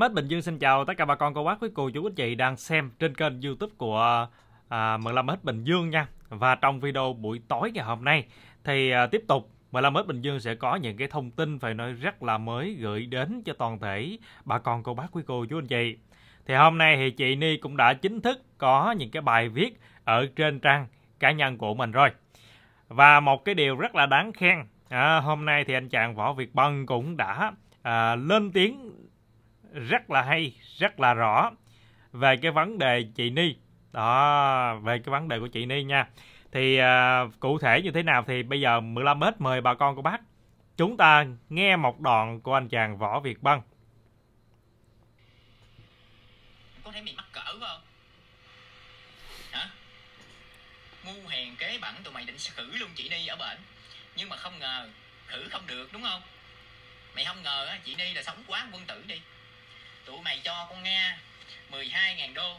hết Bình Dương xin chào tất cả bà con cô bác quý cô chú quý chị đang xem trên kênh youtube của à, hết Bình Dương nha. Và trong video buổi tối ngày hôm nay thì à, tiếp tục hết Bình Dương sẽ có những cái thông tin phải nói rất là mới gửi đến cho toàn thể bà con cô bác quý cô chú anh chị. Thì hôm nay thì chị Ni cũng đã chính thức có những cái bài viết ở trên trang cá nhân của mình rồi. Và một cái điều rất là đáng khen, à, hôm nay thì anh chàng Võ Việt Bân cũng đã à, lên tiếng rất là hay rất là rõ về cái vấn đề chị Ni đó về cái vấn đề của chị Ni nha thì à, cụ thể như thế nào thì bây giờ 15 mét mời bà con của bác chúng ta nghe một đoạn của anh chàng võ Việt băng có thấy mày mắc cỡ không hả ngu hèn kế bẩn tụi mày định khử luôn chị Ni ở bệnh nhưng mà không ngờ khử không được đúng không mày không ngờ chị Ni là sống quá quân tử đi tụi mày cho con Nga 12.000 đô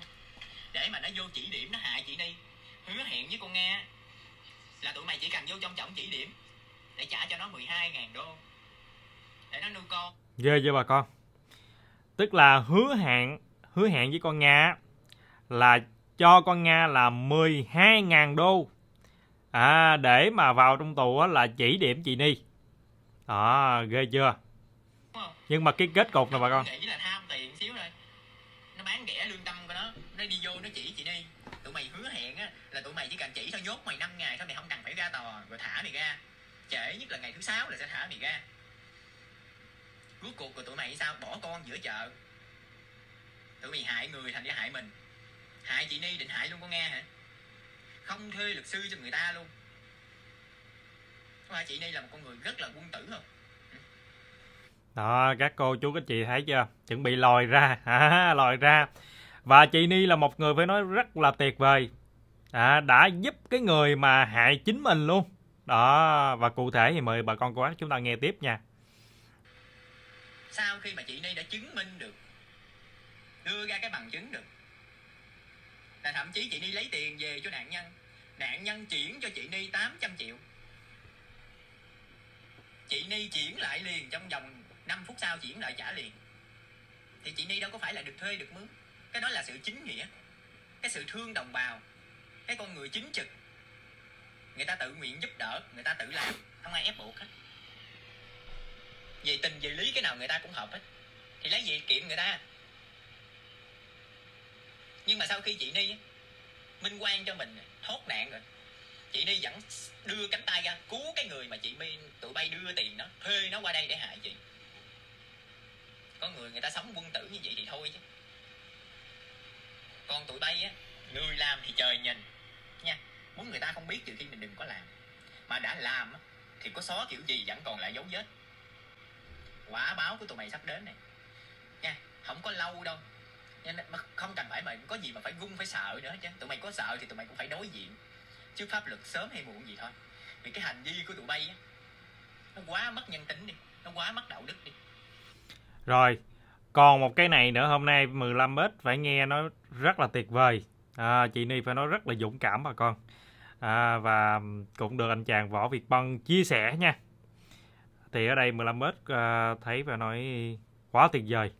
để mà nó vô chỉ điểm nó hại chị Ni hứa hẹn với con nghe là tụi mày chỉ cần vô trong trọng chỉ điểm để trả cho nó 12.000 đô để nó nuôi con ghê chưa bà con tức là hứa hẹn hứa hẹn với con Nga là cho con Nga là 12.000 đô à, để mà vào trong tù là chỉ điểm chị Ni à, ghê chưa nhưng mà cái kết cục nè bà con nghĩ là nhốt mày 5 ngày thôi mày không cần phải ra tòa rồi thả mày ra trễ nhất là ngày thứ sáu là sẽ thả mày ra Cuối cuộc của tụi mày sao bỏ con giữa chợ tụi mày hại người thành ra hại mình hại chị ni định hại luôn con nghe hả không thuê luật sư cho người ta luôn Mà chị ni là một con người rất là quân tử không đó các cô chú các chị thấy chưa chuẩn bị lòi ra à, lòi ra và chị ni là một người phải nói rất là tuyệt vời à, đã giúp cái người mà hại chính mình luôn đó và cụ thể thì mời bà con cô bác chúng ta nghe tiếp nha sau khi mà chị Ni đã chứng minh được đưa ra cái bằng chứng được là thậm chí chị Ni lấy tiền về cho nạn nhân nạn nhân chuyển cho chị Ni 800 triệu chị Ni chuyển lại liền trong vòng 5 phút sau chuyển lại trả liền thì chị Ni đâu có phải là được thuê được mướn cái đó là sự chính nghĩa cái sự thương đồng bào cái con người chính trực người ta tự nguyện giúp đỡ người ta tự làm không ai ép buộc hết về tình về lý cái nào người ta cũng hợp hết thì lấy gì kiện người ta nhưng mà sau khi chị ni minh quan cho mình thoát nạn rồi chị ni vẫn đưa cánh tay ra cứu cái người mà chị mi tụi bay đưa tiền nó thuê nó qua đây để hại chị có người người ta sống quân tử như vậy thì thôi chứ con tụi bay á người làm thì trời nhìn nha muốn người ta không biết trừ khi mình đừng có làm mà đã làm thì có xóa kiểu gì vẫn còn lại dấu vết quả báo của tụi mày sắp đến này nha không có lâu đâu nha, không cần phải mà có gì mà phải gung phải sợ nữa chứ tụi mày có sợ thì tụi mày cũng phải đối diện chứ pháp luật sớm hay muộn gì thôi vì cái hành vi của tụi bay á nó quá mất nhân tính đi nó quá mất đạo đức đi rồi còn một cái này nữa hôm nay 15 ít phải nghe nó rất là tuyệt vời à, chị Ni phải nói rất là dũng cảm bà con à, và cũng được anh chàng Võ Việt băng chia sẻ nha thì ở đây 15m à, thấy và nói quá tuyệt vời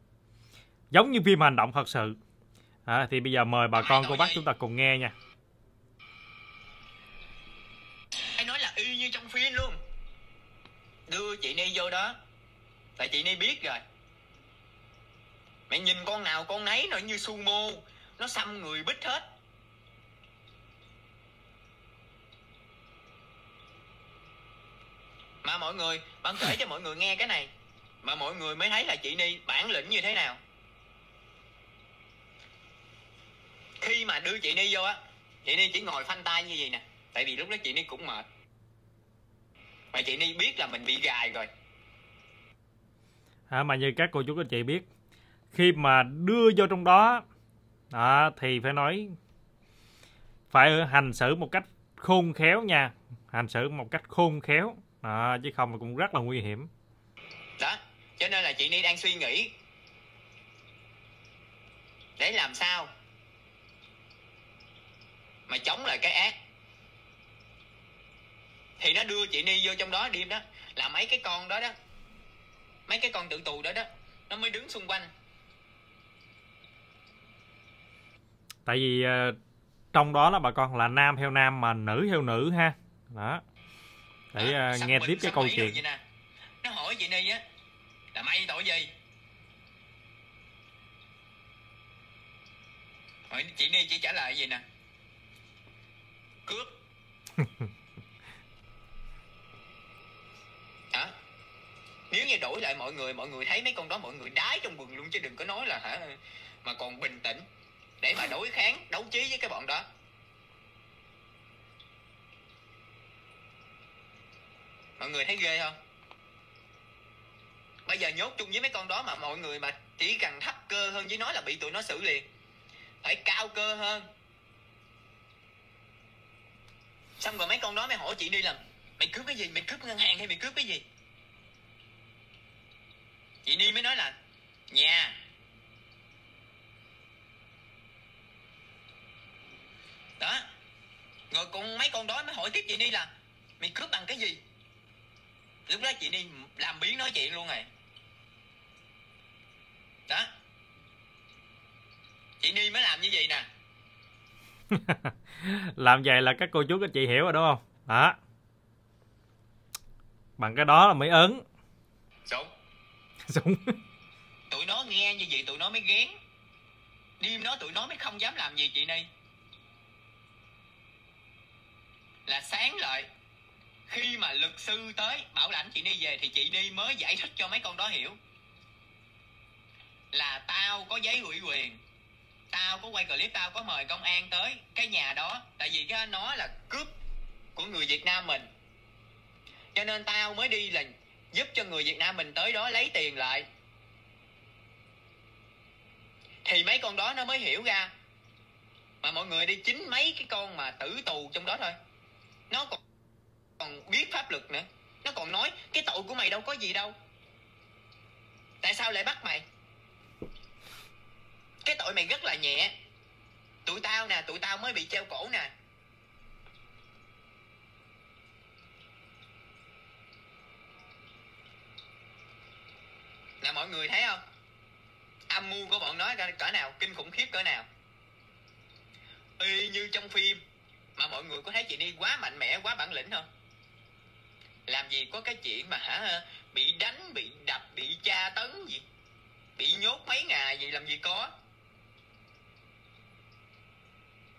giống như phim hành động thật sự à, thì bây giờ mời bà con cô bác chúng ta cùng nghe nha anh nói là y như trong phim luôn đưa chị Ni vô đó tại chị Ni biết rồi mẹ nhìn con nào con nấy nó như sumo nó xăm người bích hết mà mọi người bạn kể cho mọi người nghe cái này mà mọi người mới thấy là chị ni bản lĩnh như thế nào khi mà đưa chị ni vô á chị ni chỉ ngồi phanh tay như vậy nè tại vì lúc đó chị ni cũng mệt mà chị ni biết là mình bị gài rồi à, mà như các cô chú các chị biết khi mà đưa vô trong đó đó thì phải nói phải hành xử một cách khôn khéo nha hành xử một cách khôn khéo đó, chứ không cũng rất là nguy hiểm đó cho nên là chị ni đang suy nghĩ để làm sao mà chống lại cái ác thì nó đưa chị ni vô trong đó đêm đó là mấy cái con đó đó mấy cái con tự tù đó đó nó mới đứng xung quanh tại vì ờ, trong đó là bà con là nam theo nam mà nữ theo nữ ha đó để à, nghe mình, tiếp cái câu chuyện nó hỏi chị ni á là mày tội gì hỏi chị ni chị trả lời gì nè cướp hả nếu như đổi lại mọi người mọi người thấy mấy con đó mọi người đái trong quần luôn chứ đừng có nói là hả mà còn bình tĩnh để mà đối kháng đấu trí với cái bọn đó mọi người thấy ghê không bây giờ nhốt chung với mấy con đó mà mọi người mà chỉ cần thấp cơ hơn với nó là bị tụi nó xử liền phải cao cơ hơn xong rồi mấy con đó mày hỏi chị đi làm, mày cướp cái gì mày cướp ngân hàng hay mày cướp cái gì chị ni mới nói là nhà đó rồi con mấy con đó mới hỏi tiếp chị ni là mày cướp bằng cái gì lúc đó chị ni làm biến nói chuyện luôn rồi đó chị ni mới làm như vậy nè làm vậy là các cô chú các chị hiểu rồi đúng không đó bằng cái đó là mới ấn súng súng tụi nó nghe như vậy tụi nó mới ghén đêm đó tụi nó mới không dám làm gì chị ni là sáng lợi khi mà luật sư tới bảo lãnh chị đi về thì chị đi mới giải thích cho mấy con đó hiểu là tao có giấy ủy quyền tao có quay clip tao có mời công an tới cái nhà đó tại vì cái nó là cướp của người việt nam mình cho nên tao mới đi là giúp cho người việt nam mình tới đó lấy tiền lại thì mấy con đó nó mới hiểu ra mà mọi người đi chính mấy cái con mà tử tù trong đó thôi nó còn, còn biết pháp luật nữa nó còn nói cái tội của mày đâu có gì đâu tại sao lại bắt mày cái tội mày rất là nhẹ tụi tao nè tụi tao mới bị treo cổ nè là mọi người thấy không âm mưu của bọn nó cỡ nào kinh khủng khiếp cỡ nào y như trong phim mà mọi người có thấy chị ni quá mạnh mẽ quá bản lĩnh không làm gì có cái chuyện mà hả bị đánh bị đập bị tra tấn gì bị nhốt mấy ngày gì làm gì có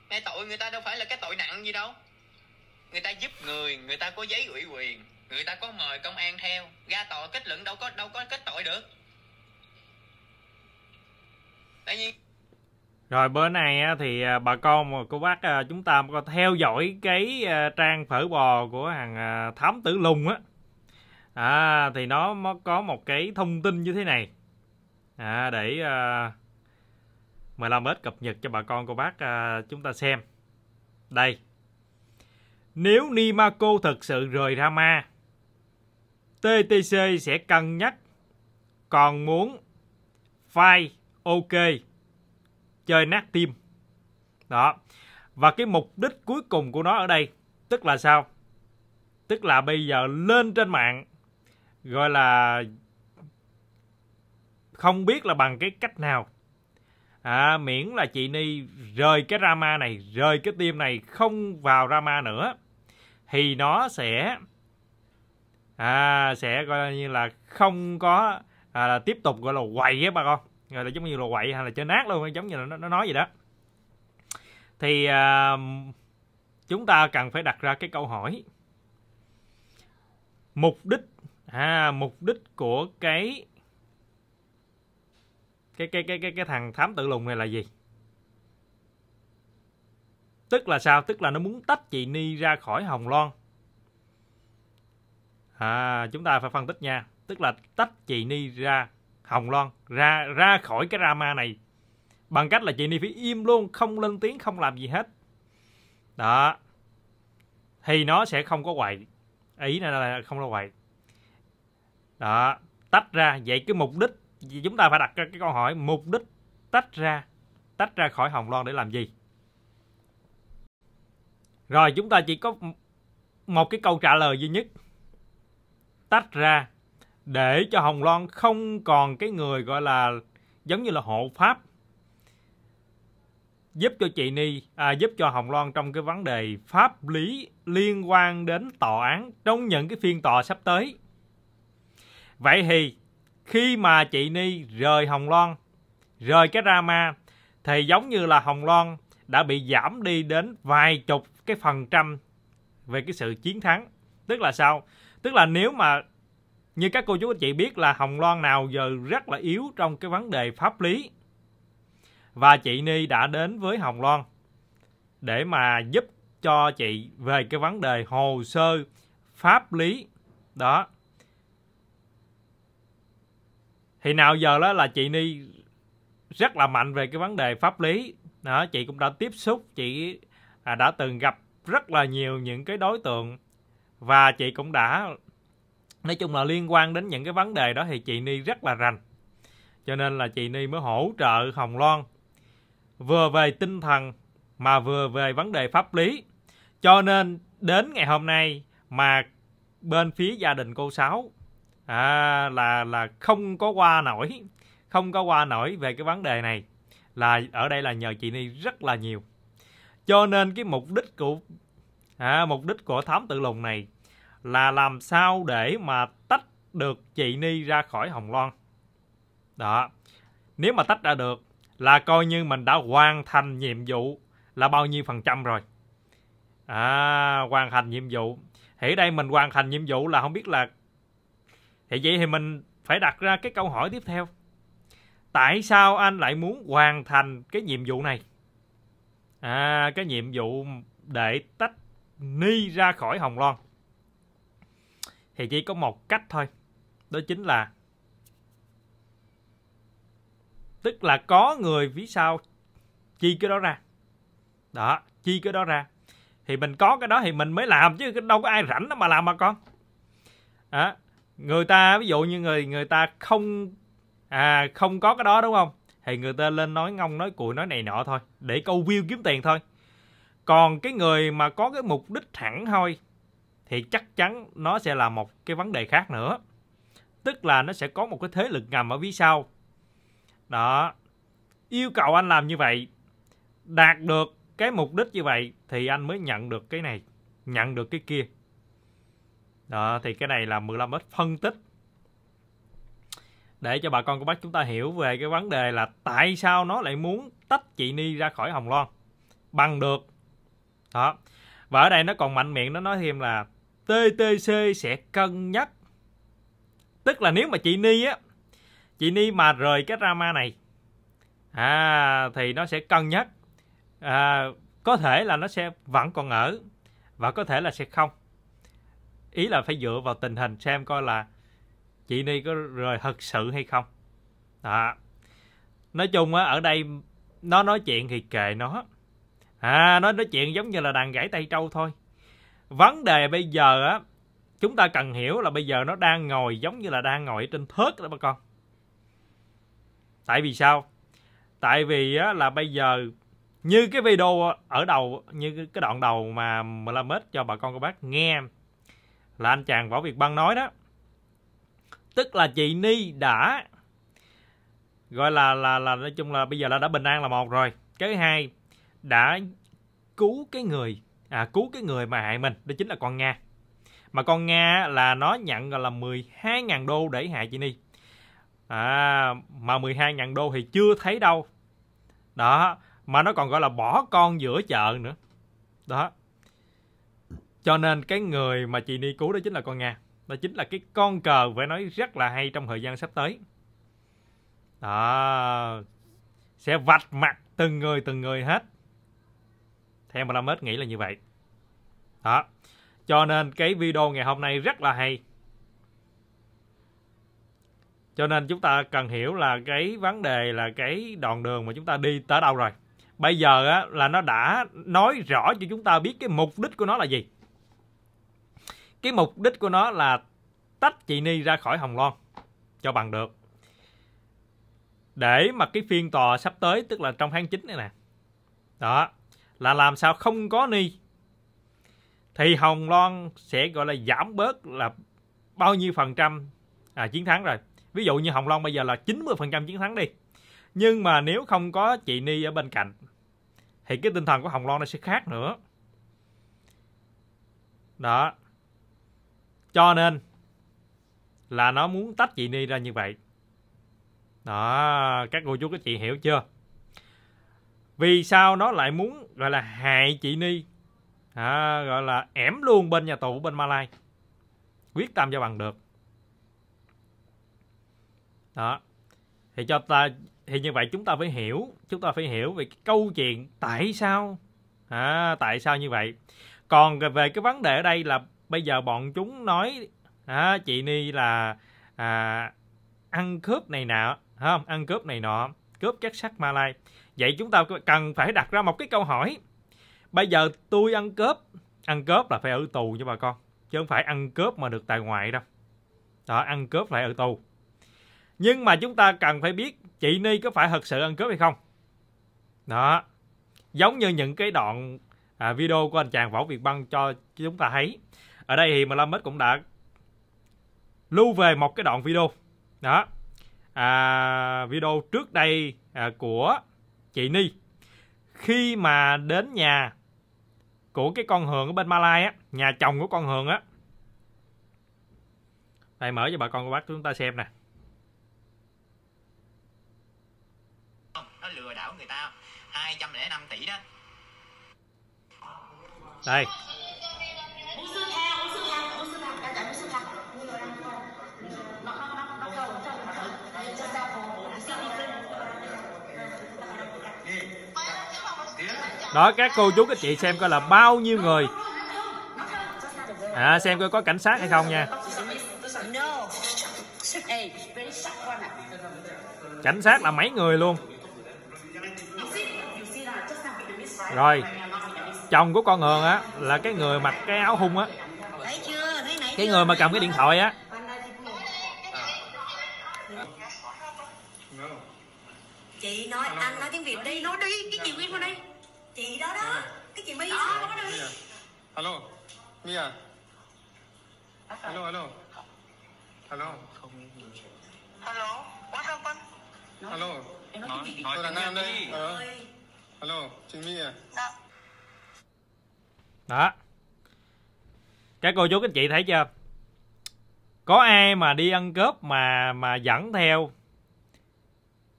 cái tội người ta đâu phải là cái tội nặng gì đâu người ta giúp người người ta có giấy ủy quyền người ta có mời công an theo ra tòa kết luận đâu có đâu có kết tội được tại nhiên rồi bữa nay thì à, bà con và cô bác à, chúng ta có theo dõi cái à, trang phở bò của hàng Thám Tử Lùng á. À, thì nó có một cái thông tin như thế này. À, để à, 15 ít cập nhật cho bà con cô bác à, chúng ta xem. Đây. Nếu Nimako thực sự rời Ma, TTC sẽ cân nhắc còn muốn file ok chơi nát tim đó và cái mục đích cuối cùng của nó ở đây tức là sao tức là bây giờ lên trên mạng gọi là không biết là bằng cái cách nào à, miễn là chị ni rời cái rama này rời cái tim này không vào rama nữa thì nó sẽ à sẽ coi như là không có à, tiếp tục gọi là quậy á bà con rồi là giống như là quậy hay là chơi nát luôn giống như là nó, nó nói vậy đó thì uh, chúng ta cần phải đặt ra cái câu hỏi mục đích à mục đích của cái cái cái cái cái cái thằng thám tử lùng này là gì tức là sao tức là nó muốn tách chị ni ra khỏi hồng loan à chúng ta phải phân tích nha tức là tách chị ni ra Hồng Loan ra ra khỏi cái drama này bằng cách là chị Ni phải im luôn không lên tiếng không làm gì hết đó thì nó sẽ không có quậy ý này là không có quậy đó tách ra vậy cái mục đích chúng ta phải đặt cái câu hỏi mục đích tách ra tách ra khỏi Hồng Loan để làm gì rồi chúng ta chỉ có một cái câu trả lời duy nhất tách ra để cho Hồng Loan không còn cái người gọi là giống như là hộ pháp giúp cho chị Ni à, giúp cho Hồng Loan trong cái vấn đề pháp lý liên quan đến tòa án trong những cái phiên tòa sắp tới. Vậy thì khi mà chị Ni rời Hồng Loan, rời cái drama thì giống như là Hồng Loan đã bị giảm đi đến vài chục cái phần trăm về cái sự chiến thắng. Tức là sao? Tức là nếu mà như các cô chú anh chị biết là Hồng Loan nào giờ rất là yếu trong cái vấn đề pháp lý. Và chị Ni đã đến với Hồng Loan để mà giúp cho chị về cái vấn đề hồ sơ pháp lý. Đó. Thì nào giờ đó là chị Ni rất là mạnh về cái vấn đề pháp lý. Đó, chị cũng đã tiếp xúc, chị à, đã từng gặp rất là nhiều những cái đối tượng và chị cũng đã nói chung là liên quan đến những cái vấn đề đó thì chị ni rất là rành cho nên là chị ni mới hỗ trợ hồng loan vừa về tinh thần mà vừa về vấn đề pháp lý cho nên đến ngày hôm nay mà bên phía gia đình cô sáu à, là là không có qua nổi không có qua nổi về cái vấn đề này là ở đây là nhờ chị ni rất là nhiều cho nên cái mục đích của à, mục đích của thám tự lùng này là làm sao để mà tách được chị Ni ra khỏi Hồng Loan. Đó. Nếu mà tách ra được là coi như mình đã hoàn thành nhiệm vụ là bao nhiêu phần trăm rồi. À, hoàn thành nhiệm vụ. Thì đây mình hoàn thành nhiệm vụ là không biết là thì vậy thì mình phải đặt ra cái câu hỏi tiếp theo. Tại sao anh lại muốn hoàn thành cái nhiệm vụ này? À, cái nhiệm vụ để tách Ni ra khỏi Hồng Loan thì chỉ có một cách thôi đó chính là tức là có người phía sau chi cái đó ra đó chi cái đó ra thì mình có cái đó thì mình mới làm chứ đâu có ai rảnh mà làm mà con à, người ta ví dụ như người người ta không à không có cái đó đúng không thì người ta lên nói ngông nói cùi nói này nọ thôi để câu view kiếm tiền thôi còn cái người mà có cái mục đích thẳng thôi thì chắc chắn nó sẽ là một cái vấn đề khác nữa tức là nó sẽ có một cái thế lực ngầm ở phía sau đó yêu cầu anh làm như vậy đạt được cái mục đích như vậy thì anh mới nhận được cái này nhận được cái kia đó thì cái này là 15 ít phân tích để cho bà con của bác chúng ta hiểu về cái vấn đề là tại sao nó lại muốn tách chị Ni ra khỏi Hồng Loan bằng được đó và ở đây nó còn mạnh miệng nó nói thêm là TTC sẽ cân nhắc tức là nếu mà chị Ni á chị Ni mà rời cái drama này à thì nó sẽ cân nhắc à, có thể là nó sẽ vẫn còn ở và có thể là sẽ không ý là phải dựa vào tình hình xem coi là chị Ni có rời thật sự hay không à, nói chung á ở đây nó nói chuyện thì kệ nó à nó nói chuyện giống như là đàn gãy tay trâu thôi vấn đề bây giờ á chúng ta cần hiểu là bây giờ nó đang ngồi giống như là đang ngồi trên thớt đó bà con tại vì sao tại vì á, là bây giờ như cái video ở đầu như cái đoạn đầu mà làm hết cho bà con cô bác nghe là anh chàng võ việt băng nói đó tức là chị ni đã gọi là là là nói chung là bây giờ là đã bình an là một rồi cái hai đã cứu cái người à, cứu cái người mà hại mình đó chính là con Nga mà con Nga là nó nhận gọi là 12.000 đô để hại chị Ni à, mà 12.000 đô thì chưa thấy đâu đó mà nó còn gọi là bỏ con giữa chợ nữa đó cho nên cái người mà chị Ni cứu đó chính là con Nga đó chính là cái con cờ phải nói rất là hay trong thời gian sắp tới đó sẽ vạch mặt từng người từng người hết theo mét nghĩ là như vậy. Đó. Cho nên cái video ngày hôm nay rất là hay. Cho nên chúng ta cần hiểu là cái vấn đề là cái đoạn đường mà chúng ta đi tới đâu rồi. Bây giờ á, là nó đã nói rõ cho chúng ta biết cái mục đích của nó là gì. Cái mục đích của nó là tách chị Ni ra khỏi Hồng Loan cho bằng được. Để mà cái phiên tòa sắp tới tức là trong tháng 9 này nè. Đó là làm sao không có ni thì Hồng Loan sẽ gọi là giảm bớt là bao nhiêu phần trăm à, chiến thắng rồi. Ví dụ như Hồng Loan bây giờ là 90% chiến thắng đi. Nhưng mà nếu không có chị Ni ở bên cạnh thì cái tinh thần của Hồng Loan nó sẽ khác nữa. Đó. Cho nên là nó muốn tách chị Ni ra như vậy. Đó, các cô chú các chị hiểu chưa? vì sao nó lại muốn gọi là hại chị ni à, gọi là ẻm luôn bên nhà tù bên malai quyết tâm cho bằng được đó thì cho ta thì như vậy chúng ta phải hiểu chúng ta phải hiểu về cái câu chuyện tại sao à, tại sao như vậy còn về cái vấn đề ở đây là bây giờ bọn chúng nói à, chị ni là à, ăn cướp này nọ không ăn cướp này nọ cướp các sắc malai Vậy chúng ta cần phải đặt ra một cái câu hỏi. Bây giờ tôi ăn cướp, ăn cướp là phải ở tù nha bà con, chứ không phải ăn cướp mà được tại ngoại đâu. Đó, ăn cướp phải ở tù. Nhưng mà chúng ta cần phải biết chị Ni có phải thật sự ăn cướp hay không. Đó. Giống như những cái đoạn à, video của anh chàng Võ Việt Băng cho chúng ta thấy. Ở đây thì mà Lâm Mít cũng đã lưu về một cái đoạn video. Đó. À, video trước đây à, của chị Ni khi mà đến nhà của cái con Hường ở bên Malai á, nhà chồng của con Hường á. Đây mở cho bà con cô bác chúng ta xem nè. Nó lừa đảo người ta 205 tỷ đó. Đây, đó các cô chú các chị xem coi là bao nhiêu người à, xem coi có cảnh sát hay không nha cảnh sát là mấy người luôn rồi chồng của con hường á là cái người mặc cái áo hung á cái người mà cầm cái điện thoại á chị nói anh nói tiếng việt đi nói đi cái gì nguyên vào đây chị đó đó dạ. cái chị mi dạ. đó đó đi dạ, alo mi à alo alo alo alo what happened alo nói nói là nam đây alo chị mi à đó các cô chú các chị thấy chưa có ai mà đi ăn cướp mà mà dẫn theo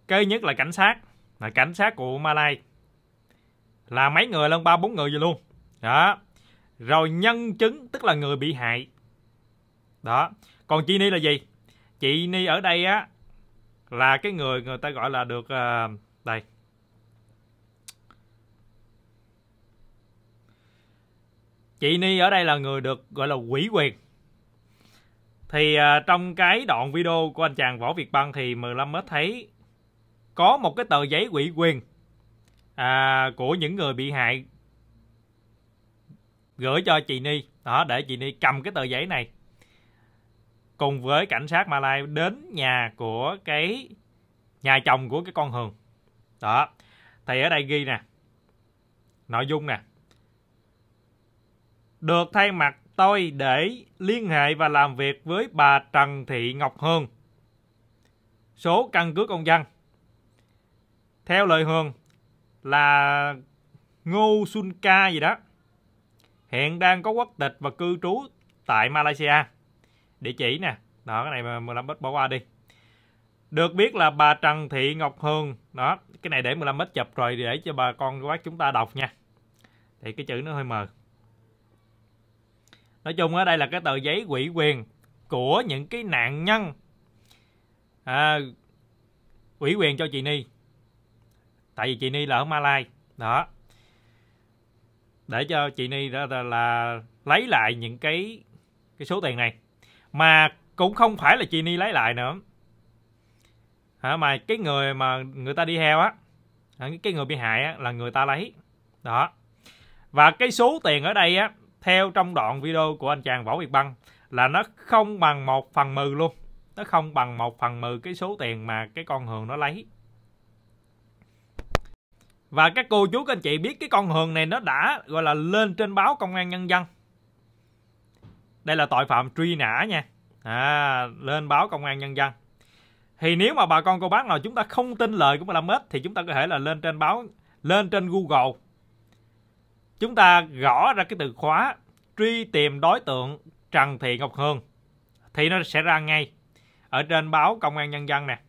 cái nhất là cảnh sát là cảnh sát của Malaysia là mấy người lên ba bốn người vậy luôn đó rồi nhân chứng tức là người bị hại đó còn chị ni là gì chị ni ở đây á là cái người người ta gọi là được uh, đây chị ni ở đây là người được gọi là quỷ quyền thì uh, trong cái đoạn video của anh chàng võ việt băng thì 15 mới thấy có một cái tờ giấy quỷ quyền à, của những người bị hại gửi cho chị Ni đó để chị Ni cầm cái tờ giấy này cùng với cảnh sát Malai đến nhà của cái nhà chồng của cái con Hường đó thì ở đây ghi nè nội dung nè được thay mặt tôi để liên hệ và làm việc với bà Trần Thị Ngọc Hương số căn cước công dân theo lời Hương là Ngô Xuân Ca gì đó hiện đang có quốc tịch và cư trú tại Malaysia địa chỉ nè đó cái này mà 15 mét bỏ qua đi được biết là bà Trần Thị Ngọc Hương đó cái này để 15 mét chụp rồi để cho bà con quát chúng ta đọc nha thì cái chữ nó hơi mờ nói chung ở đây là cái tờ giấy quỹ quyền của những cái nạn nhân à, ủy quyền cho chị Ni tại vì chị ni là ở malai đó để cho chị ni đó là, là lấy lại những cái cái số tiền này mà cũng không phải là chị ni lấy lại nữa hả mà cái người mà người ta đi heo á cái người bị hại á, là người ta lấy đó và cái số tiền ở đây á theo trong đoạn video của anh chàng võ việt băng là nó không bằng một phần mười luôn nó không bằng một phần mười cái số tiền mà cái con hường nó lấy và các cô chú các anh chị biết cái con Hường này nó đã gọi là lên trên báo công an nhân dân. Đây là tội phạm truy nã nha. À, lên báo công an nhân dân. Thì nếu mà bà con cô bác nào chúng ta không tin lời của Madam X thì chúng ta có thể là lên trên báo, lên trên Google. Chúng ta gõ ra cái từ khóa truy tìm đối tượng Trần Thị Ngọc Hương thì nó sẽ ra ngay ở trên báo Công an Nhân dân nè.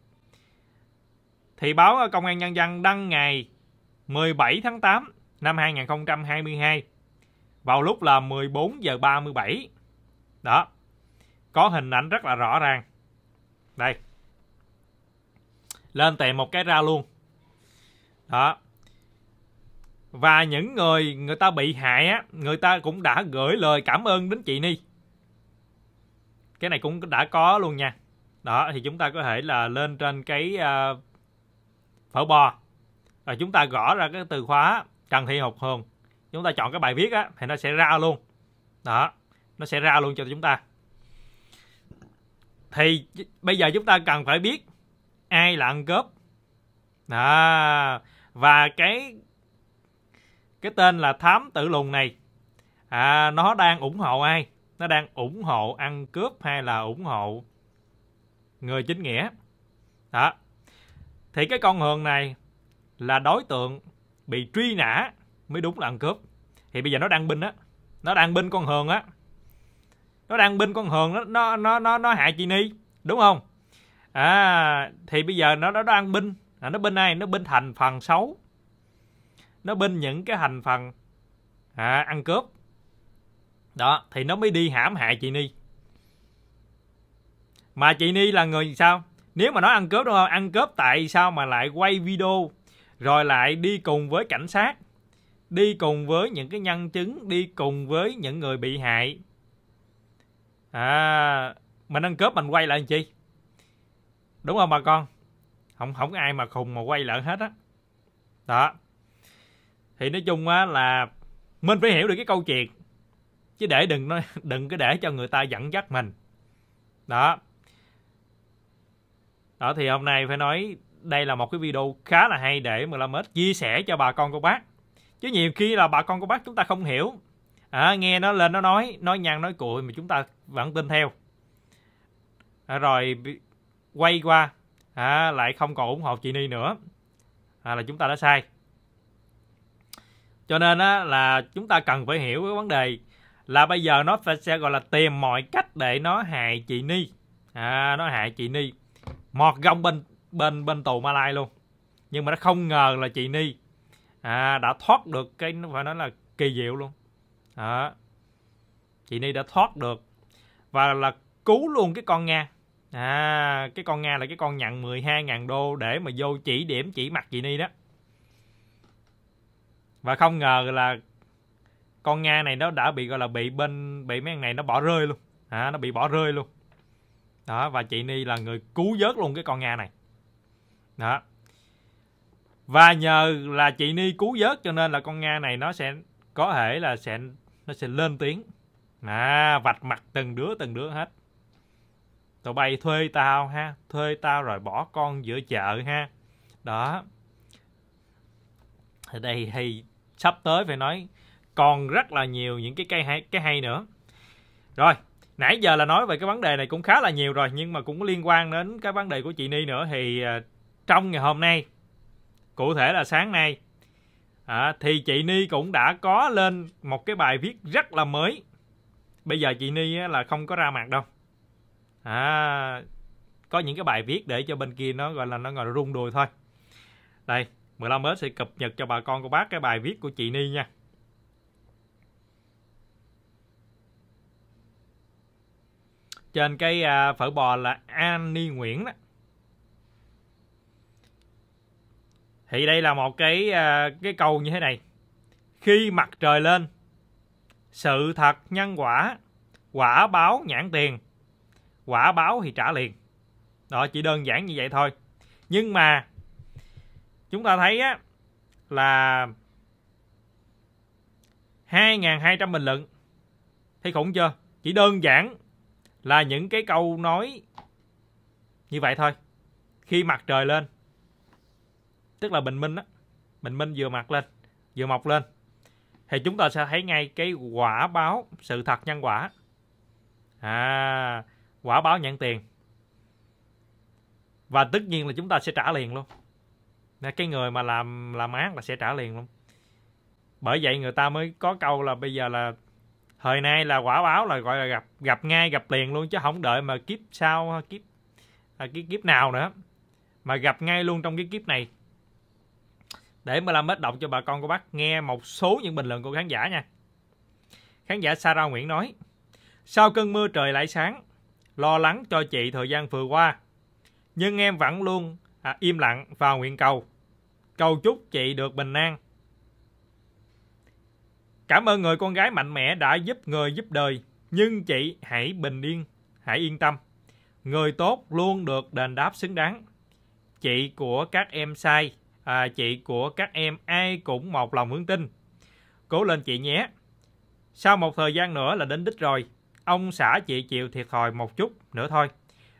Thì báo Công an Nhân dân đăng ngày 17 tháng 8 năm 2022 vào lúc là 14 giờ 37. Đó. Có hình ảnh rất là rõ ràng. Đây. Lên tìm một cái ra luôn. Đó. Và những người người ta bị hại á, người ta cũng đã gửi lời cảm ơn đến chị Ni. Cái này cũng đã có luôn nha. Đó thì chúng ta có thể là lên trên cái uh, phở bò và chúng ta gõ ra cái từ khóa Trần Thị Ngọc Hường chúng ta chọn cái bài viết á thì nó sẽ ra luôn đó nó sẽ ra luôn cho chúng ta thì bây giờ chúng ta cần phải biết ai là ăn cướp đó. và cái cái tên là thám tử lùn này à, nó đang ủng hộ ai nó đang ủng hộ ăn cướp hay là ủng hộ người chính nghĩa đó thì cái con hường này là đối tượng bị truy nã mới đúng là ăn cướp thì bây giờ nó đang binh á nó đang binh con hường á nó đang binh con hường nó nó nó nó, nó hại chị ni đúng không à thì bây giờ nó nó đang binh là nó binh ai nó binh thành phần xấu nó binh những cái thành phần à, ăn cướp đó thì nó mới đi hãm hại chị ni mà chị ni là người sao nếu mà nó ăn cướp đúng không ăn cướp tại sao mà lại quay video rồi lại đi cùng với cảnh sát đi cùng với những cái nhân chứng đi cùng với những người bị hại à mình ăn cướp mình quay lại làm chi đúng không bà con không không ai mà khùng mà quay lại hết á đó. đó thì nói chung á là mình phải hiểu được cái câu chuyện chứ để đừng nói đừng có để cho người ta dẫn dắt mình đó đó thì hôm nay phải nói đây là một cái video khá là hay để mà làm hết chia sẻ cho bà con cô bác chứ nhiều khi là bà con cô bác chúng ta không hiểu à, nghe nó lên nó nói nói nhăn nói cuội mà chúng ta vẫn tin theo à, rồi quay qua à, lại không còn ủng hộ chị ni nữa à, là chúng ta đã sai cho nên á, là chúng ta cần phải hiểu cái vấn đề là bây giờ nó phải sẽ gọi là tìm mọi cách để nó hại chị ni à, nó hại chị ni mọt gông bên bên bên tù Malai luôn nhưng mà nó không ngờ là chị Ni à, đã thoát được cái phải nói là kỳ diệu luôn à, chị Ni đã thoát được và là cứu luôn cái con Nga à, cái con Nga là cái con nhận 12.000 đô để mà vô chỉ điểm chỉ mặt chị Ni đó và không ngờ là con Nga này nó đã bị gọi là bị bên bị mấy thằng này nó bỏ rơi luôn à, nó bị bỏ rơi luôn đó và chị Ni là người cứu vớt luôn cái con Nga này đó và nhờ là chị ni cứu vớt cho nên là con nga này nó sẽ có thể là sẽ nó sẽ lên tiếng à vạch mặt từng đứa từng đứa hết tụi bay thuê tao ha thuê tao rồi bỏ con giữa chợ ha đó ở đây thì sắp tới phải nói còn rất là nhiều những cái cây hay cái hay nữa rồi nãy giờ là nói về cái vấn đề này cũng khá là nhiều rồi nhưng mà cũng liên quan đến cái vấn đề của chị ni nữa thì à, trong ngày hôm nay cụ thể là sáng nay à, thì chị Ni cũng đã có lên một cái bài viết rất là mới bây giờ chị Ni là không có ra mặt đâu à, có những cái bài viết để cho bên kia nó gọi là nó ngồi rung đùi thôi đây 15 mới sẽ cập nhật cho bà con cô bác cái bài viết của chị Ni nha trên cái à, phở bò là Annie Nguyễn đó thì đây là một cái à, cái câu như thế này khi mặt trời lên sự thật nhân quả quả báo nhãn tiền quả báo thì trả liền đó chỉ đơn giản như vậy thôi nhưng mà chúng ta thấy á là 2.200 bình luận thấy khủng chưa chỉ đơn giản là những cái câu nói như vậy thôi khi mặt trời lên tức là bình minh á bình minh vừa mặt lên vừa mọc lên thì chúng ta sẽ thấy ngay cái quả báo sự thật nhân quả à quả báo nhận tiền và tất nhiên là chúng ta sẽ trả liền luôn Nên cái người mà làm làm án là sẽ trả liền luôn bởi vậy người ta mới có câu là bây giờ là thời nay là quả báo là gọi là gặp gặp ngay gặp liền luôn chứ không đợi mà kiếp sau kiếp à, cái kiếp nào nữa mà gặp ngay luôn trong cái kiếp này để làm mét động cho bà con cô bác nghe một số những bình luận của khán giả nha. Khán giả Sara Nguyễn nói, sau cơn mưa trời lại sáng, lo lắng cho chị thời gian vừa qua, nhưng em vẫn luôn à, im lặng và nguyện cầu. Cầu chúc chị được bình an. Cảm ơn người con gái mạnh mẽ đã giúp người giúp đời, nhưng chị hãy bình yên, hãy yên tâm. Người tốt luôn được đền đáp xứng đáng. Chị của các em sai, à, chị của các em ai cũng một lòng hướng tin. Cố lên chị nhé. Sau một thời gian nữa là đến đích rồi, ông xã chị chịu thiệt thòi một chút nữa thôi.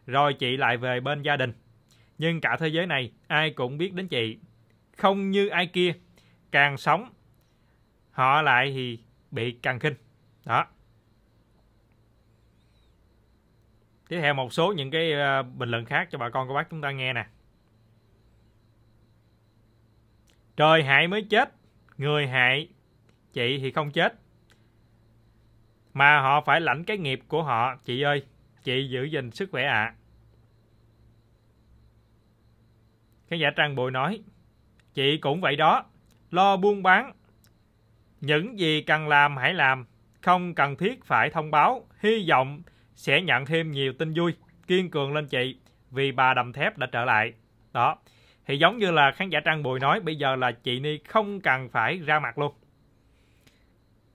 Rồi chị lại về bên gia đình. Nhưng cả thế giới này ai cũng biết đến chị. Không như ai kia, càng sống họ lại thì bị càng khinh. Đó. Tiếp theo một số những cái ờ, bình luận khác cho bà con cô bác chúng ta nghe nè. trời hại mới chết người hại chị thì không chết mà họ phải lãnh cái nghiệp của họ chị ơi chị giữ gìn sức khỏe ạ à. cái giả trang bội nói chị cũng vậy đó lo buôn bán những gì cần làm hãy làm không cần thiết phải thông báo hy vọng sẽ nhận thêm nhiều tin vui kiên cường lên chị vì bà đầm thép đã trở lại đó thì giống như là khán giả Trang Bùi nói bây giờ là chị Ni không cần phải ra mặt luôn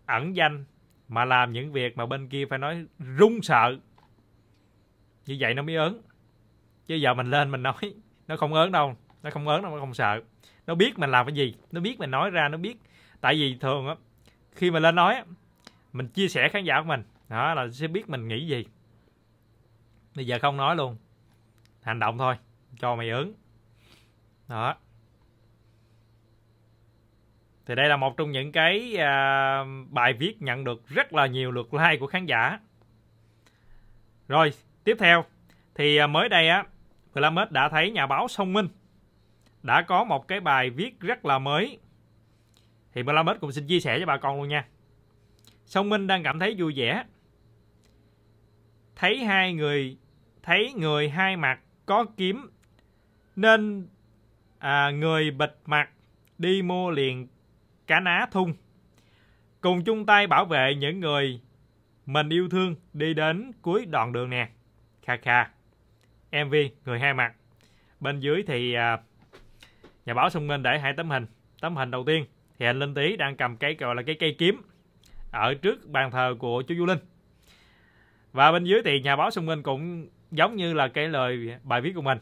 ẩn danh mà làm những việc mà bên kia phải nói run sợ như vậy nó mới ớn chứ giờ mình lên mình nói nó không ớn đâu nó không ớn đâu nó không sợ nó biết mình làm cái gì nó biết mình nói ra nó biết tại vì thường á khi mà lên nói mình chia sẻ khán giả của mình đó là sẽ biết mình nghĩ gì bây giờ không nói luôn hành động thôi cho mày ớn đó thì đây là một trong những cái à, bài viết nhận được rất là nhiều lượt like của khán giả rồi tiếp theo thì à, mới đây á Glamet đã thấy nhà báo Song Minh đã có một cái bài viết rất là mới thì Glamet cũng xin chia sẻ với bà con luôn nha Song Minh đang cảm thấy vui vẻ thấy hai người thấy người hai mặt có kiếm nên à, người bịt mặt đi mua liền cá ná thung cùng chung tay bảo vệ những người mình yêu thương đi đến cuối đoạn đường nè kha kha mv người hai mặt bên dưới thì à, nhà báo sông minh để hai tấm hình tấm hình đầu tiên thì anh linh tý đang cầm cái gọi là cái cây kiếm ở trước bàn thờ của chú du linh và bên dưới thì nhà báo sông minh cũng giống như là cái lời bài viết của mình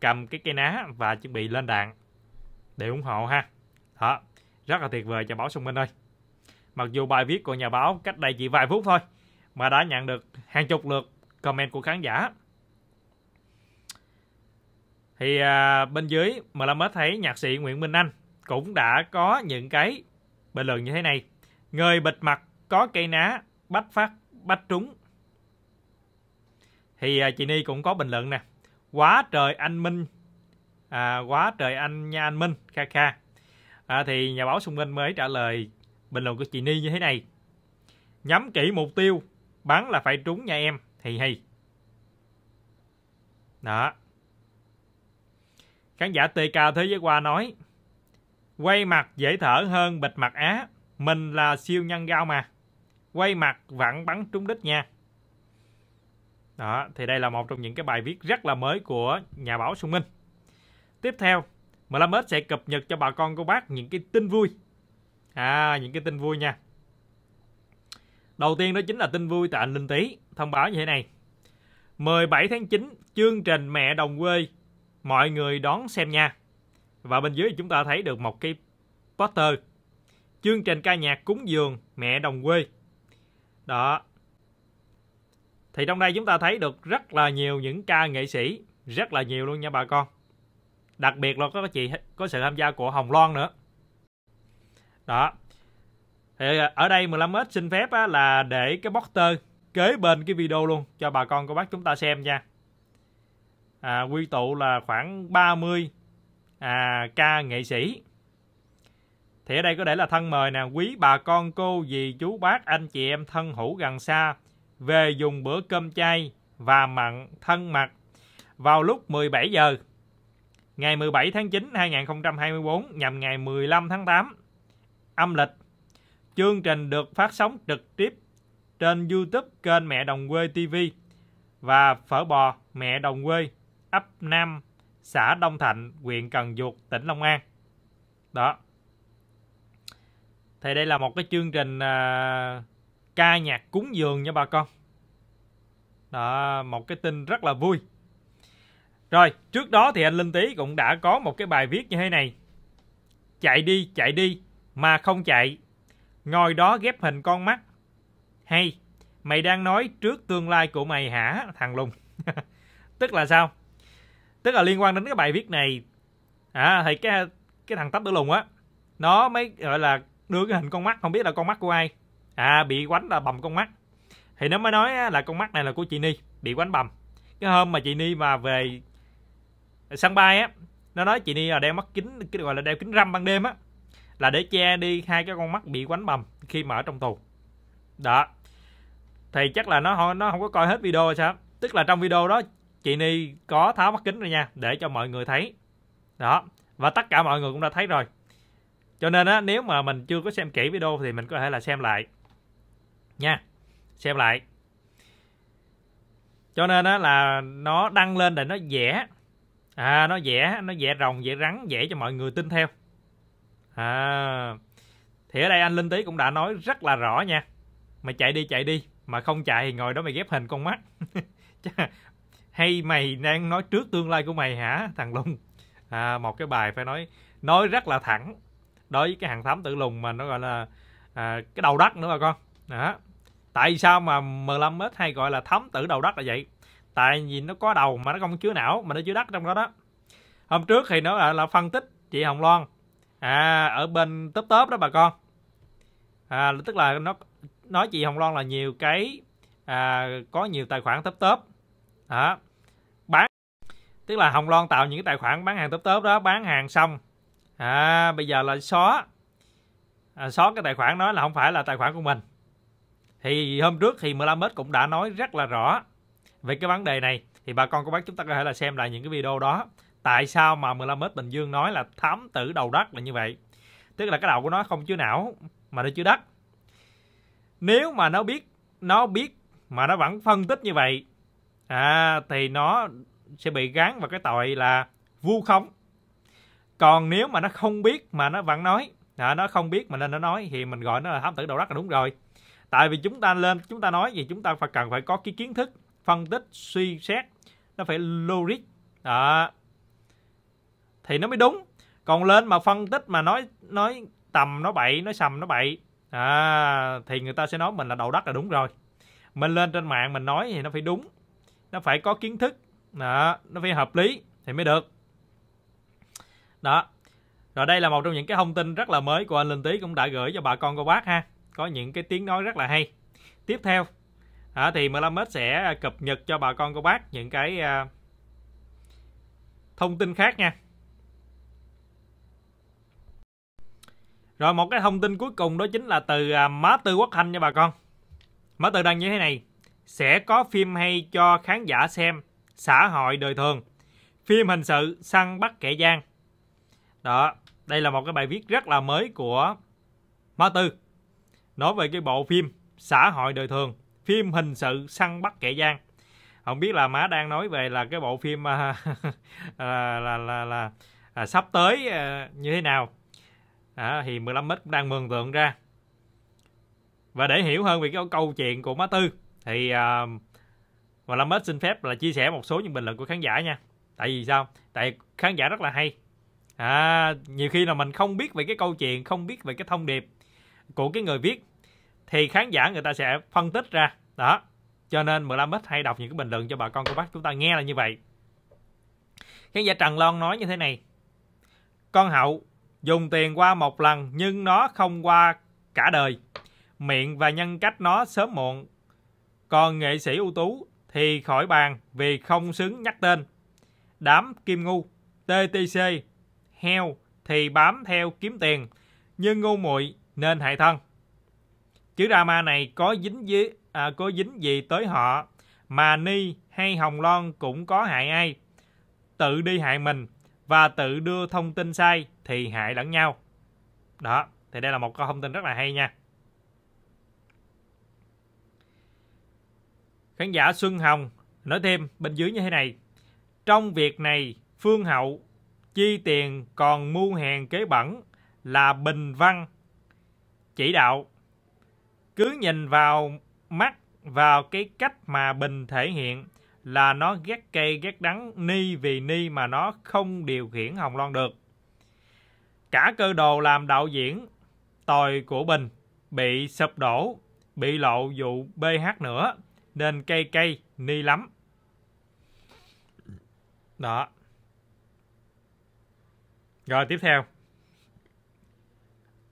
cầm cái cây ná và chuẩn bị lên đạn để ủng hộ ha. Đó, rất là tuyệt vời cho báo Sông Minh ơi. Mặc dù bài viết của nhà báo cách đây chỉ vài phút thôi mà đã nhận được hàng chục lượt comment của khán giả. Thì à, bên dưới mà Lâm mới thấy nhạc sĩ Nguyễn Minh Anh cũng đã có những cái bình luận như thế này. Người bịt mặt có cây ná bách phát bách trúng. Thì à, chị Ni cũng có bình luận nè quá trời anh minh à, quá trời anh nha anh minh kha kha à, thì nhà báo sung minh mới trả lời bình luận của chị ni như thế này nhắm kỹ mục tiêu bắn là phải trúng nha em thì hay đó khán giả tk thế giới qua nói quay mặt dễ thở hơn bịt mặt á mình là siêu nhân gao mà quay mặt vặn bắn trúng đích nha đó, thì đây là một trong những cái bài viết rất là mới của nhà báo Xuân Minh. Tiếp theo, Mlamet sẽ cập nhật cho bà con cô bác những cái tin vui. À, những cái tin vui nha. Đầu tiên đó chính là tin vui tại anh Linh Tý, thông báo như thế này. 17 tháng 9, chương trình Mẹ Đồng Quê, mọi người đón xem nha. Và bên dưới chúng ta thấy được một cái poster. Chương trình ca nhạc cúng dường Mẹ Đồng Quê. Đó, thì trong đây chúng ta thấy được rất là nhiều những ca nghệ sĩ, rất là nhiều luôn nha bà con. Đặc biệt là có chị có sự tham gia của Hồng Loan nữa. Đó. Thì ở đây 15m xin phép á, là để cái poster kế bên cái video luôn cho bà con cô bác chúng ta xem nha. À, quy tụ là khoảng 30 à, ca nghệ sĩ. Thì ở đây có để là thân mời nè, quý bà con cô dì chú bác anh chị em thân hữu gần xa về dùng bữa cơm chay và mặn thân mật vào lúc 17 giờ ngày 17 tháng 9 2024 nhằm ngày 15 tháng 8 âm lịch. Chương trình được phát sóng trực tiếp trên YouTube kênh Mẹ Đồng Quê TV và Phở Bò Mẹ Đồng Quê ấp Nam, xã Đông Thạnh, huyện Cần Duộc, tỉnh Long An. Đó. Thì đây là một cái chương trình à, ca nhạc cúng dường nha bà con. Đó, một cái tin rất là vui. Rồi, trước đó thì anh Linh Tý cũng đã có một cái bài viết như thế này. Chạy đi, chạy đi, mà không chạy. Ngồi đó ghép hình con mắt. Hay, mày đang nói trước tương lai của mày hả, thằng Lùng? Tức là sao? Tức là liên quan đến cái bài viết này. À, thì cái cái thằng Tắp Tử Lùng á, nó mới gọi là đưa cái hình con mắt, không biết là con mắt của ai à bị quánh là bầm con mắt thì nó mới nói là con mắt này là của chị ni bị quánh bầm cái hôm mà chị ni mà về sân bay á nó nói chị ni là đeo mắt kính cái gọi là đeo kính râm ban đêm á là để che đi hai cái con mắt bị quánh bầm khi mà ở trong tù đó thì chắc là nó không nó không có coi hết video sao tức là trong video đó chị ni có tháo mắt kính rồi nha để cho mọi người thấy đó và tất cả mọi người cũng đã thấy rồi cho nên á nếu mà mình chưa có xem kỹ video thì mình có thể là xem lại nha xem lại cho nên đó là nó đăng lên để nó vẽ à, nó vẽ nó vẽ rồng vẽ rắn vẽ cho mọi người tin theo à, thì ở đây anh linh tý cũng đã nói rất là rõ nha mày chạy đi chạy đi mà không chạy thì ngồi đó mày ghép hình con mắt hay mày đang nói trước tương lai của mày hả thằng lùng à, một cái bài phải nói nói rất là thẳng đối với cái hàng thám tử lùng mà nó gọi là à, cái đầu đất nữa bà con đó tại sao mà 15m hay gọi là thấm tử đầu đất là vậy tại vì nó có đầu mà nó không chứa não mà nó chứa đất trong đó đó hôm trước thì nó là, là phân tích chị hồng loan à ở bên tớp tớp đó bà con à, tức là nó nói chị hồng loan là nhiều cái à, có nhiều tài khoản tớp tớp đó bán tức là hồng loan tạo những cái tài khoản bán hàng tớp tớp đó bán hàng xong à bây giờ là xóa à, xóa cái tài khoản nói là không phải là tài khoản của mình thì hôm trước thì 15 mét cũng đã nói rất là rõ về cái vấn đề này thì bà con cô bác chúng ta có thể là xem lại những cái video đó tại sao mà 15 mét Bình Dương nói là thám tử đầu đất là như vậy tức là cái đầu của nó không chứa não mà nó chứa đất nếu mà nó biết nó biết mà nó vẫn phân tích như vậy à, thì nó sẽ bị gán vào cái tội là vu khống còn nếu mà nó không biết mà nó vẫn nói à, nó không biết mà nên nó nói thì mình gọi nó là thám tử đầu đất là đúng rồi tại vì chúng ta lên chúng ta nói gì chúng ta phải cần phải có cái kiến thức phân tích suy xét nó phải logic đó thì nó mới đúng còn lên mà phân tích mà nói nói tầm nó bậy nói sầm nó bậy à, thì người ta sẽ nói mình là đầu đất là đúng rồi mình lên trên mạng mình nói thì nó phải đúng nó phải có kiến thức đó, nó phải hợp lý thì mới được đó rồi đây là một trong những cái thông tin rất là mới của anh Linh Tý cũng đã gửi cho bà con cô bác ha có những cái tiếng nói rất là hay tiếp theo à, thì 15m sẽ cập nhật cho bà con cô bác những cái à, thông tin khác nha rồi một cái thông tin cuối cùng đó chính là từ à, má tư quốc hành nha bà con má tư đang như thế này sẽ có phim hay cho khán giả xem xã hội đời thường phim hình sự săn bắt kẻ gian đó đây là một cái bài viết rất là mới của má tư nói về cái bộ phim xã hội đời thường phim hình sự săn bắt kẻ gian không biết là má đang nói về là cái bộ phim à, à, là là là à, sắp tới à, như thế nào à, thì 15 mít cũng đang mường tượng ra và để hiểu hơn về cái câu chuyện của má tư thì à, 15 mít xin phép là chia sẻ một số những bình luận của khán giả nha tại vì sao tại khán giả rất là hay à, nhiều khi là mình không biết về cái câu chuyện không biết về cái thông điệp của cái người viết thì khán giả người ta sẽ phân tích ra đó cho nên 15 x hay đọc những cái bình luận cho bà con cô bác chúng ta nghe là như vậy khán giả Trần Lon nói như thế này con hậu dùng tiền qua một lần nhưng nó không qua cả đời miệng và nhân cách nó sớm muộn còn nghệ sĩ ưu tú thì khỏi bàn vì không xứng nhắc tên đám kim ngu TTC heo thì bám theo kiếm tiền nhưng ngu muội nên hại thân chữ drama này có dính với à, có dính gì tới họ mà Ni hay Hồng Loan cũng có hại ai. Tự đi hại mình và tự đưa thông tin sai thì hại lẫn nhau. Đó, thì đây là một câu thông tin rất là hay nha. Khán giả Xuân Hồng nói thêm bên dưới như thế này. Trong việc này, Phương Hậu chi tiền còn mua hàng kế bẩn là Bình Văn chỉ đạo cứ nhìn vào mắt vào cái cách mà bình thể hiện là nó ghét cây ghét đắng ni vì ni mà nó không điều khiển hồng loan được cả cơ đồ làm đạo diễn tồi của bình bị sụp đổ bị lộ vụ bh nữa nên cây cây ni lắm đó rồi tiếp theo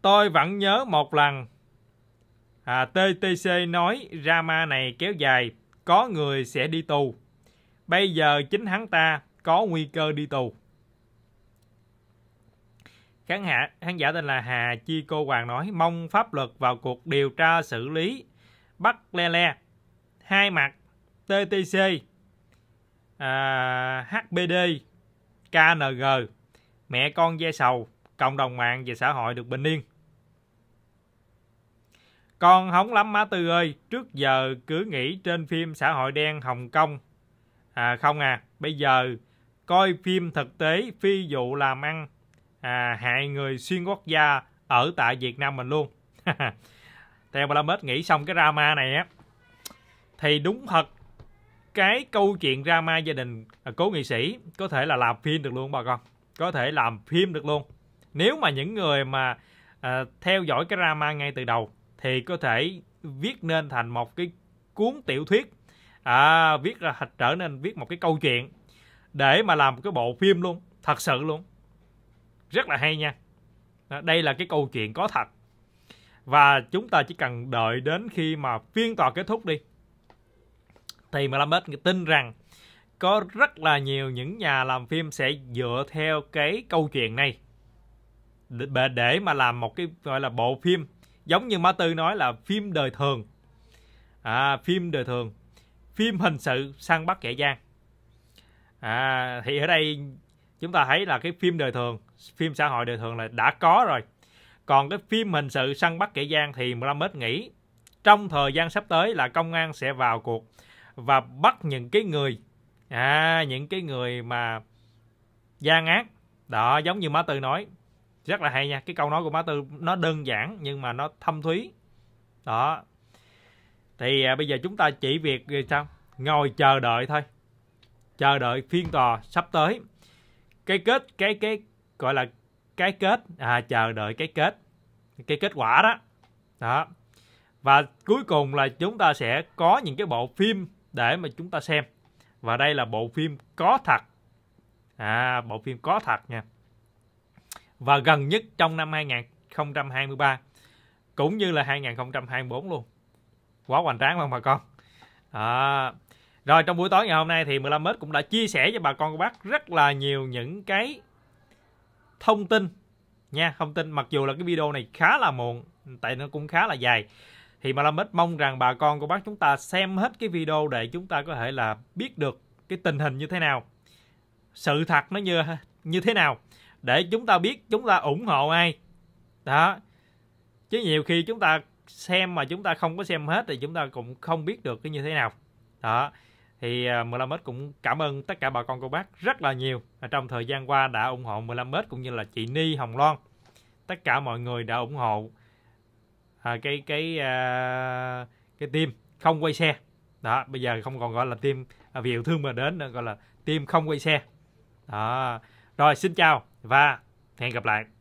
tôi vẫn nhớ một lần à, TTC nói drama này kéo dài, có người sẽ đi tù. Bây giờ chính hắn ta có nguy cơ đi tù. Khán, hạ, khán giả tên là Hà Chi Cô Hoàng nói mong pháp luật vào cuộc điều tra xử lý bắt le le hai mặt TTC à, HBD KNG mẹ con gia sầu cộng đồng mạng và xã hội được bình yên con hóng lắm má Tư ơi, trước giờ cứ nghĩ trên phim xã hội đen Hồng Kông. À không à, bây giờ coi phim thực tế phi dụ làm ăn à, hại người xuyên quốc gia ở tại Việt Nam mình luôn. Theo bà Blamet nghĩ xong cái drama này á thì đúng thật cái câu chuyện drama gia đình à, cố nghệ sĩ có thể là làm phim được luôn bà con. Có thể làm phim được luôn. Nếu mà những người mà à, theo dõi cái drama ngay từ đầu thì có thể viết nên thành một cái cuốn tiểu thuyết à, viết ra trở nên viết một cái câu chuyện để mà làm một cái bộ phim luôn thật sự luôn rất là hay nha đây là cái câu chuyện có thật và chúng ta chỉ cần đợi đến khi mà phiên tòa kết thúc đi thì mà Malamet tin rằng có rất là nhiều những nhà làm phim sẽ dựa theo cái câu chuyện này để mà làm một cái gọi là bộ phim giống như Ma Tư nói là phim đời thường à, phim đời thường phim hình sự săn bắt kẻ gian à, thì ở đây chúng ta thấy là cái phim đời thường phim xã hội đời thường là đã có rồi còn cái phim hình sự săn bắt kẻ gian thì Mohammed nghĩ trong thời gian sắp tới là công an sẽ vào cuộc và bắt những cái người à những cái người mà gian ác đó giống như Mã Tư nói rất là hay nha cái câu nói của má tư nó đơn giản nhưng mà nó thâm thúy đó thì à, bây giờ chúng ta chỉ việc ờ, sao ngồi chờ đợi thôi chờ đợi phiên tòa sắp tới cái kết cái cái gọi là cái kết à chờ đợi cái kết cái kết quả đó đó và cuối cùng là chúng ta sẽ có những cái bộ phim để mà chúng ta xem và đây là bộ phim có thật à bộ phim có thật nha và gần nhất trong năm 2023 cũng như là 2024 luôn. Quá hoành tráng không bà con? À, rồi trong buổi tối ngày hôm nay thì 15 mét cũng đã chia sẻ cho bà con các bác rất là nhiều những cái thông tin nha, thông tin mặc dù là cái video này khá là muộn tại nó cũng khá là dài. Thì 15 mét mong rằng bà con cô bác chúng ta xem hết cái video để chúng ta có thể là biết được cái tình hình như thế nào. Sự thật nó như như thế nào để chúng ta biết chúng ta ủng hộ ai đó chứ nhiều khi chúng ta xem mà chúng ta không có xem hết thì chúng ta cũng không biết được cái như thế nào đó thì 15m à, cũng cảm ơn tất cả bà con cô bác rất là nhiều trong thời gian qua đã ủng hộ 15m cũng như là chị Ni Hồng Loan tất cả mọi người đã ủng hộ à, cái cái à, cái team không quay xe đó bây giờ không còn gọi là team à, vì yêu thương mà đến nữa gọi là team không quay xe đó rồi xin chào và hẹn gặp lại